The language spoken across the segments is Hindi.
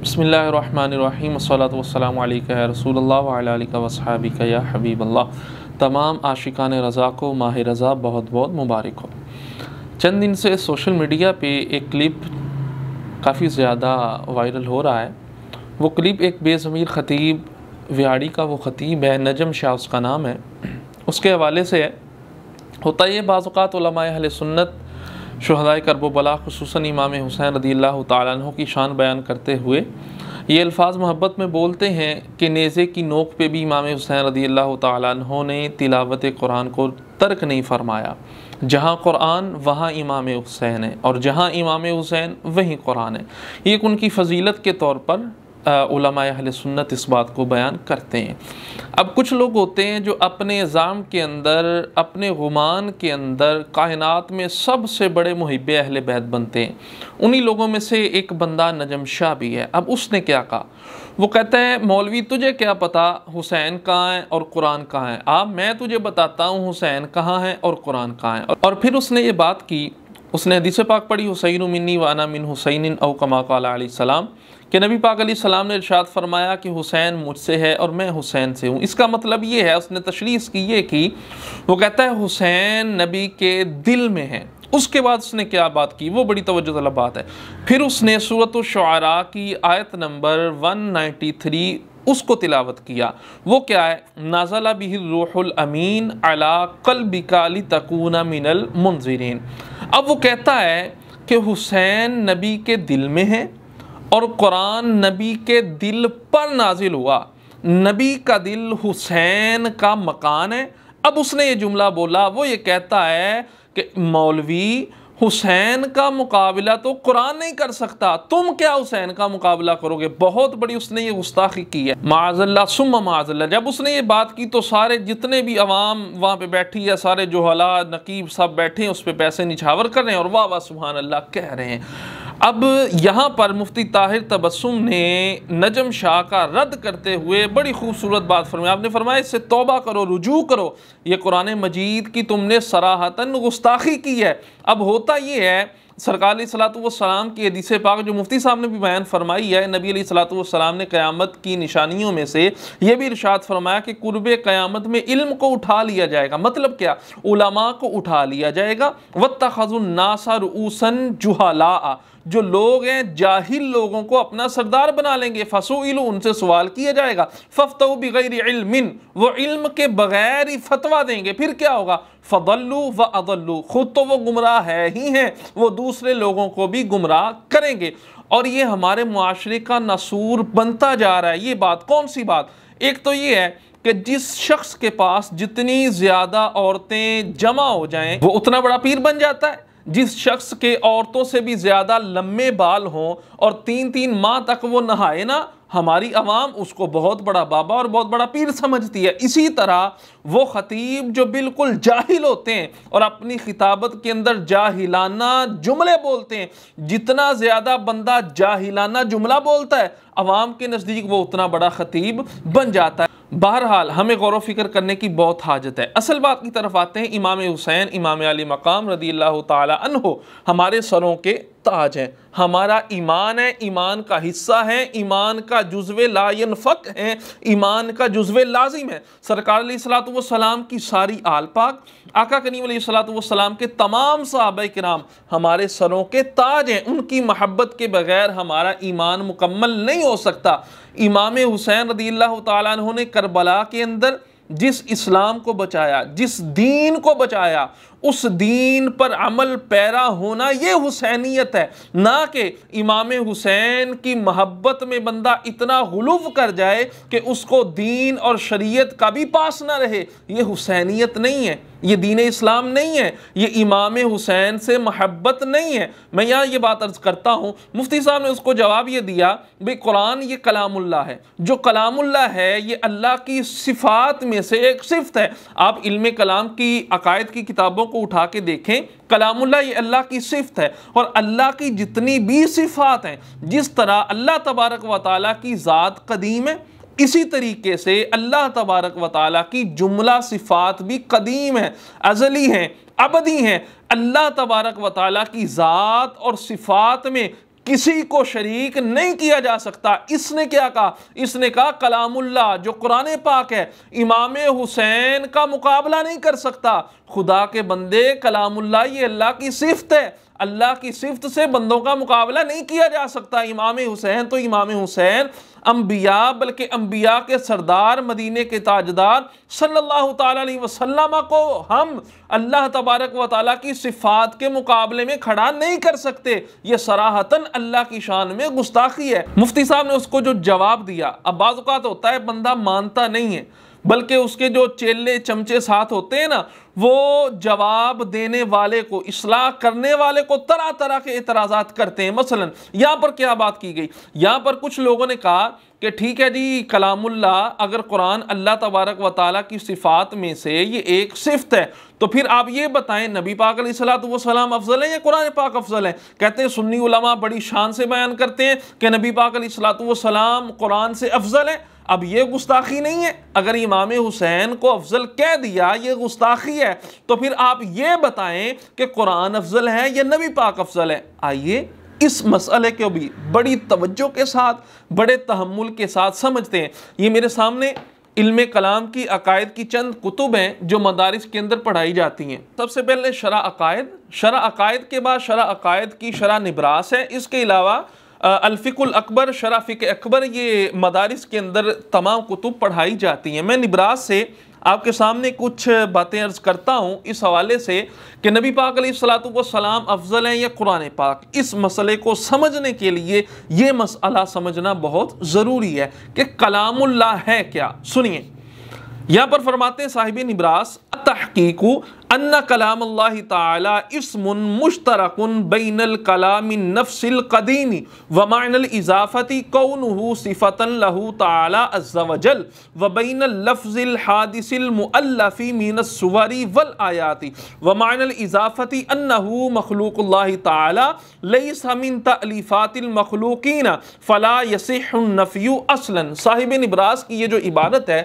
बसमीम वसलाम रसूल वसाबिकया या तमाम आशिकान रज़ा को माह रज़ा बहुत बहुत मुबारक हो चंद दिन से सोशल मीडिया पे एक क्लिप काफ़ी ज़्यादा वायरल हो रहा है वो क्लिप एक बेज़मीर ख़तीब व्याड़ी का वो ख़तीब है नजम शाह उसका नाम है उसके हवाले से है होता ये बाज़ात सुन्नत शहदाय करबला खसूस इमाम हुसैन रदी तु की शान बयान करते हुए ये अल्फाज मोहब्बत में बोलते हैं कि नेज़े की नोक पे भी इमाम हुसैन रदी तु ने तिलावत कुरान को तर्क नहीं फरमाया जहाँ कुरान वहाँ इमाम हुसैन है और जहाँ इमाम हुसैन वहीं कुरान है एक उनकी फजीलत के तौर पर उलमा सुन्नत इस बात को बयान करते हैं अब कुछ लोग होते हैं जो अपने निज़ाम के अंदर अपने गुमान के अंदर कायनात में सबसे बड़े मुहब अहल बैत बनते हैं उन्हीं लोगों में से एक बंदा नजम शाह भी है अब उसने क्या कहा वो कहते हैं मौलवी तुझे क्या पता हुसैन कहाँ हैं और कुरान कहाँ है आप मैं तुझे बताता हूँ हुसैन कहाँ हैं और कुरान कहाँ है और फिर उसने ये बात की उसने हदीस पाक पढ़ी हुसैन मिनी वाना मिन हुसैन अव कमा सलाम नबी पाक सलाम ने इरशाद फरमाया कि हुसैन मुझसे है और मैं हुसैन से हूँ इसका मतलब ये है उसने तशरीस की ये कि वो कहता है हुसैन नबी के दिल में है उसके बाद उसने क्या बात की वो बड़ी तवज्जो तलब बात है फिर उसने सूरत शुरा की आयत नंबर 193 उसको तिलावत किया वो क्या है नाजला बिहिर अमीन अला कल बिकाली तकूना मिनल मुंजरीन अब वो कहता है कि हुसैन नबी के दिल में है और कुरान नबी के दिल पर नाजिल हुआ नबी का दिल हुसैन का मकान है अब उसने ये जुमला बोला वो ये कहता है कि मौलवी हुसैन का मुकाबला तो कुरान नहीं कर सकता तुम क्या हुसैन का मुकाबला करोगे बहुत बड़ी उसने ये गुस्ताखी की है माजल्ला सुम माजल्ला जब उसने ये बात की तो सारे जितने भी अवाम वहाँ पे बैठी है सारे जोहला नकीब सब बैठे हैं उस पर पैसे निछावर कर रहे हैं और वाह वाह सुबहान अल्लाह कह रहे हैं अब यहाँ पर मुफ्ती ताहिर तबसुम ने नजम शाह का रद्द करते हुए बड़ी खूबसूरत बात फरमाई आपने फरमाया इससे तोबा करो रुजू करो ये कुरान मजीद की तुमने सराहतन गुस्ताखी की है अब होता ये है सरकार सलातम की हदीस पाक जो मुफ्ती साहब ने भी बयान फरमाई है नबी सलातम ने क़्यामत की निशानियों में से यह भी इर्शाद फरमाया कि कुरब क़्यामत में इल्म को उठा लिया जाएगा मतलब क्या उलमा को उठा लिया जाएगा वत नासर ऊसन जुहला जो लोग हैं जाहिल लोगों को अपना सरदार बना लेंगे फसूल उनसे सवाल किया जाएगा फ़तव बगैर इल्मिन वो इल्म के बगैर ही फतवा देंगे फिर क्या होगा फ़दल्लू व अदल्लू ख़ुद तो वो गुमराह है ही हैं वो दूसरे लोगों को भी गुमराह करेंगे और ये हमारे माशरे का नसूर बनता जा रहा है ये बात कौन सी बात एक तो ये है कि जिस शख्स के पास जितनी ज़्यादा औरतें जमा हो जाएं वो उतना बड़ा पीर बन जाता है जिस शख्स के औरतों से भी ज़्यादा लम्बे बाल हों और तीन तीन माह तक वो नहाए ना हमारी आवाम उसको बहुत बड़ा बाबा और बहुत बड़ा पीर समझती है इसी तरह वो ख़तीब जो बिल्कुल जाहिल होते हैं और अपनी खिताबत के अंदर जाहिलाना जुमले बोलते हैं जितना ज़्यादा बंदा जाहिलाना जुमला बोलता है आवाम के नज़दीक वो उतना बड़ा ख़तीब बन जाता है बहरहाल हमें गौर फिक्र करने की बहुत हाजत है असल बात की तरफ आते हैं इमाम हुसैन इमाम अली मकाम रदी अल्लाह हो हमारे सरों के मोहताज हैं हमारा ईमान है ईमान का हिस्सा है ईमान का जुज्व लायन फ़क है ईमान का जुज्व लाजिम है सरकार सलाम की सारी आल पाक आका करीम सलाम के तमाम सहाब नाम हमारे सरों के ताज हैं उनकी महब्बत के बगैर हमारा ईमान मुकम्मल नहीं हो सकता इमाम हुसैन रदी तु ने करबला के अंदर जिस इस्लाम को बचाया जिस दीन को बचाया उस दीन पर अमल पैरा होना ये हुसैनियत है ना कि इमाम हुसैन की मोहब्बत में बंदा इतना गलूफ कर जाए कि उसको दीन और शरीयत का भी पास ना रहे ये हुसैनियत नहीं है ये दीन इस्लाम नहीं है ये इमाम हुसैन से महब्बत नहीं है मैं यहाँ ये बात अर्ज़ करता हूँ मुफ्ती साहब ने उसको जवाब ये दिया भाई कुरान ये कलामुल्ला है जो कलामुल्ला है ये अल्लाह की सिफ़ात में से एक सिफत है आप इल्म कलाम की अकायद की किताबों को उठा के देखें कलामुल्ला ये अल्लाह की सिफत है और अल्लाह की जितनी भी सिफात हैं जिस तरह अल्लाह तबारक व ताली की ज़ात कदीम है इसी तरीके से अल्लाह तबारक व ताली की जुमला सिफात भी कदीम है अजली हैं अबदी हैं अल्लाह तबारक व ताली की ज़ात और सिफात में किसी को शरीक नहीं किया जा सकता इसने क्या कहा इसने कहा कलामुल्ला जो कुरान पाक है इमाम हुसैन का मुकाबला नहीं कर सकता खुदा के बंदे कलामुल्ला ये अल्लाह की सिफत है अल्लाह की सिफत से बंदों का मुकाबला नहीं किया जा सकता इमाम हुसैन तो इमाम हुसैन अम्बिया बल्कि अम्बिया के सरदार मदीने के ताजदार सल्लल्लाहु अलैहि वसल्लम को हम अल्लाह तबारक व ताली की सिफात के मुकाबले में खड़ा नहीं कर सकते ये सराहतन अल्लाह की शान में गुस्ताखी है मुफ्ती साहब ने उसको जो जवाब दिया अब बाज़ात होता है बंदा मानता नहीं है बल्कि उसके जो चेले चमचे साथ होते हैं ना वो जवाब देने वाले को इसलाह करने वाले को तरह तरह के एतराज़ात करते हैं मसलन यहाँ पर क्या बात की गई यहाँ पर कुछ लोगों ने कहा कि ठीक है जी कलामुल्ला अगर कुरान अल्लाह तबारक व ताली की सिफ़ात में से ये एक सिफत है तो फिर आप ये बताएं नबी पाक सलाम अफजल है या कुरान पाक अफजल है कहते हैं सुन्नी उलमा बड़ी शान से बयान करते हैं कि नबी पाक सलाम कुरान से अफजल है अब ये गुस्ताखी नहीं है अगर इमाम हुसैन को अफजल कह दिया ये गुस्ताखी है तो फिर आप ये बताएं कि कुरान अफजल है या नबी पाक अफजल है आइए इस मसले को भी बड़ी तवज्जो के साथ बड़े तहमुल के साथ समझते हैं ये मेरे सामने इल्म कलाम की अकायद की चंद कुतुब हैं जो मदारस के अंदर पढ़ाई जाती हैं सबसे पहले शरा अकायद शरा अकायद के बाद शरा अकायद की शरा निब्रास है इसके अलावा अलफ़िकुल अकबर शराफिक अकबर ये मदारस के अंदर तमाम कुतुब पढ़ाई जाती हैं मैं निबराज से आपके सामने कुछ बातें अर्ज़ करता हूँ इस हवाले से कि नबी पाक सलाम अफजल हैं या कुरान पाक इस मसले को समझने के लिए ये मसला समझना बहुत ज़रूरी है कि कलामुल्ला है क्या सुनिए यहाँ पर फरमाते साहिब निबरास तहकीकू अन्ना कलाम अल्लाह तस्मन मुश्तरकन बैनल कलाम नफ्सिल कदीमी वमानल इजाफ़ती कौन हो सिफ़तन लहू तजल व बैन लफ्ज़िल हादिसमफ़ी मीनसवरी वल आयाति वमानल इजाफ़ती अन्नहू मखलूक तई समिन मखलूक़ीन फ़ला यसनफ़ी असलन साहिब नबराज की ये जो इबादत है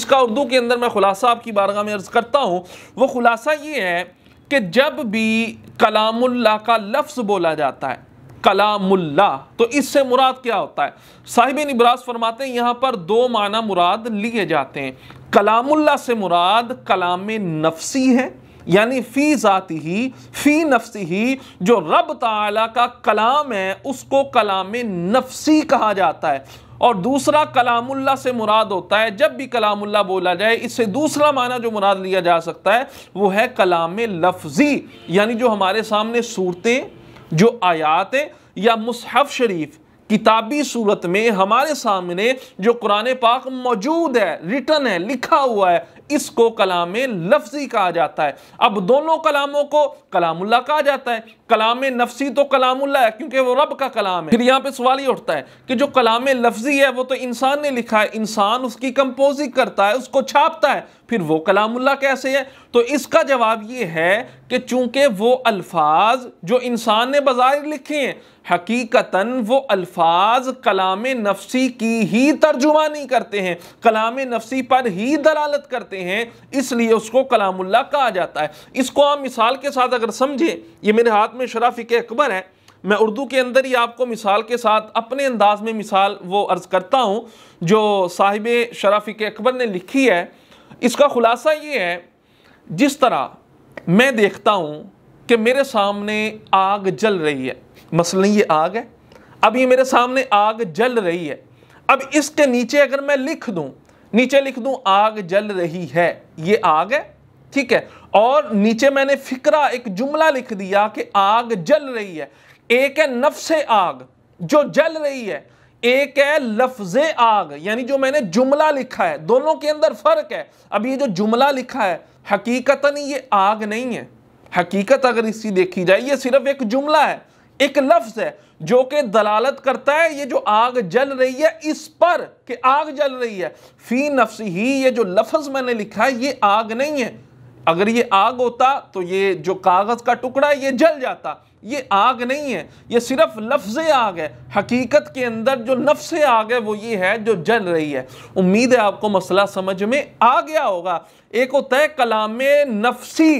इसका उर्दू के अंदर मैं खुलासा आपकी बारगाह में अर्ज़ करता हूँ वो खुलासा खुलासा ये है कि जब भी कलामुल्ला का लफ्ज़ बोला जाता है कलामुल्ला तो इससे मुराद क्या होता है साहिब निबराज फरमाते हैं यहाँ पर दो माना मुराद लिए जाते हैं कलामुल्ला से मुराद कलाम नफसी है यानी फ़ी ज़ाती ही फ़ी नफसी ही जो रब ताला का कलाम है उसको कलाम नफसी कहा जाता है और दूसरा कलामुल्ला से मुराद होता है जब भी कलामुल्ला बोला जाए इससे दूसरा माना जो मुराद लिया जा सकता है वो है कलाम लफ्जी यानी जो हमारे सामने सूरतें जो आयात या मुसहफ शरीफ किताबी सूरत में हमारे सामने जो कुरान पाक मौजूद है रिटर्न है लिखा हुआ है इसको कलाम लफ्जी कहा जाता है अब दोनों कलामों को कलामुल्ला कहा जाता है कलाम नफसी तो कलामुल्ला है क्योंकि वो रब का कलाम है फिर यहाँ पे सवाल ही उठता है कि जो कलाम लफ्जी है वो तो इंसान ने लिखा है इंसान उसकी कंपोजिंग करता है उसको छापता है फिर वो कलामुल्ला कैसे है तो इसका जवाब ये है कि चूंकि वो अल्फाज जो इंसान ने बाजार लिखे हैं हकीकता वो अल्फाज कलाम नफसी की ही तर्जुमा नहीं करते हैं कलाम नफसी पर ही दलालत करते हैं करते हैं इसलिए उसको कलामुल्ला कहा जाता है इसको आप मिसाल के साथ अगर समझें ये मेरे हाथ में शराफिक अकबर है मैं उर्दू के अंदर ही आपको मिसाल के साथ अपने अंदाज में मिसाल वो अर्ज़ करता हूँ जो साहिब शराफिक अकबर ने लिखी है इसका खुलासा ये है जिस तरह मैं देखता हूँ कि मेरे सामने आग जल रही है मसलन ये आग है अब ये मेरे सामने आग जल रही है अब इसके नीचे अगर मैं लिख दूं नीचे लिख दूं आग जल रही है ये आग है ठीक है और नीचे मैंने फिक्रा एक जुमला लिख दिया कि आग जल रही है एक है नफ्स आग जो जल रही है एक है लफ्ज आग यानी जो मैंने जुमला लिखा है दोनों के अंदर फर्क है अब ये जो जुमला लिखा है हकीकतन ये आग नहीं है हकीकत अगर इसी देखी जाए ये सिर्फ एक जुमला है एक लफ्ज है जो कि दलालत करता है ये जो आग जल रही है इस पर कि आग जल रही है फी नफ्स ही ये जो लफ्ज मैंने लिखा है ये आग नहीं है अगर ये आग होता तो ये जो कागज़ का टुकड़ा ये जल जाता ये आग नहीं है ये सिर्फ लफ्ज़ आग है हकीकत के अंदर जो नफ्स आग है वो ये है जो जल रही है उम्मीद है आपको मसला समझ में आ गया होगा एक होता है कलाम नफसी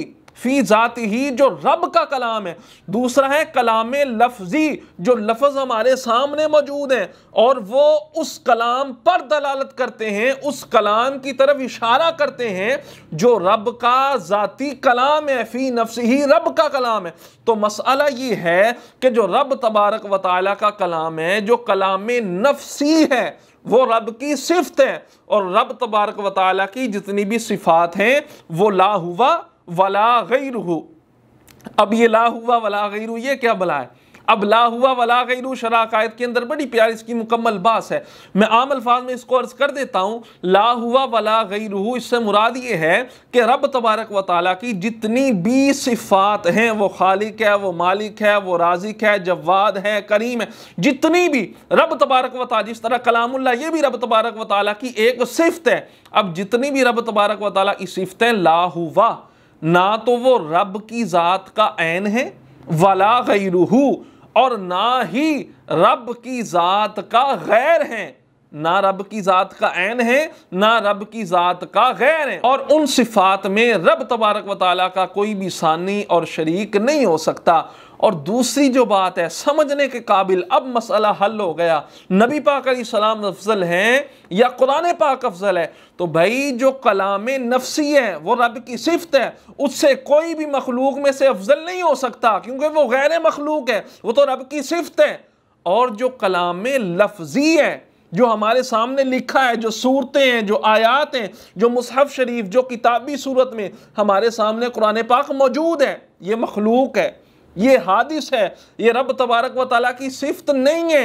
फी जात ही जो रब का कलाम है दूसरा है कलाम लफजी जो लफज हमारे सामने मौजूद हैं और वो उस कलाम पर दलालत करते हैं उस कलाम की तरफ इशारा करते हैं जो रब का ज़ाती कलाम है फ़ी नफ्स ही रब का कलाम है तो मसला ये है कि जो रब तबारक व का कलाम है जो कलाम नफसी है वो रब की सिफत है और रब तबारक व की जितनी भी सिफात हैं वो ला हुआ वला गैरू अब ये ला हुआ वला रू ये क्या बला है अब ला हुआ वला गैरू शराकायत के अंदर बड़ी प्यार इसकी मुकम्मल बास है मैं आम अल्फाज में इसको अर्ज कर देता हूँ ला हुआ वला गैरू इससे मुराद ये है कि रब तबारक व ताली की जितनी भी सिफ़ात हैं वो खालिक है वो मालिक है वो राजिक है जवाद है करीम है जितनी भी रब तबारक व ताली जिस तरह कलामुल्ला ये भी रब तबारक व ताली की एक सिफत है अब जितनी भी रब तबारक व ताली की सिफतें ला हुआ ना तो वो रब की ज़ात का ऐन है वला गैरूहू और ना ही रब की ज़ात का गैर है ना रब की ज़ात का ऐन है ना रब की ज़ात का गैर है और उन सिफात में रब तबारक वाली का कोई भी सानी और शरीक नहीं हो सकता और दूसरी जो बात है समझने के काबिल अब मसला हल हो गया नबी पाक सलाम अफजल हैं या कुरान पाक अफजल है तो भाई जो कलाम नफसी है वो रब की सिफत है उससे कोई भी मखलूक में से अफजल नहीं हो सकता क्योंकि वो गैर मखलूक है वो तो रब की सिफत है और जो कलाम लफजी है जो हमारे सामने लिखा है जो सूरतें हैं जो आयात हैं जो मुसहफ शरीफ जो किताबी सूरत में हमारे सामने कुरान पाक मौजूद है ये मखलूक है ये हादिस है ये रब तबारक व ताला की सिफत नहीं है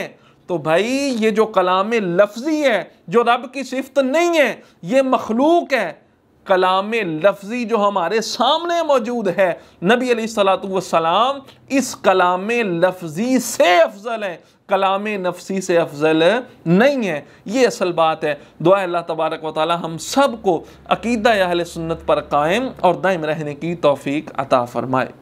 तो भाई ये जो कलाम लफ्ज़ी है जो रब की सिफत नहीं है ये मखलूक है कलाम लफ्ज़ी जो हमारे सामने मौजूद है नबी सलाम इस कलाम लफ्ज़ी से अफजल है कलाम नफसी से अफजल नहीं है ये असल बात है दुआ अल्लाह तबारक वाली हम सब को अकीदा अहल सुन्नत पर कायम और दायम रहने की तोफ़ी अता फ़रमाए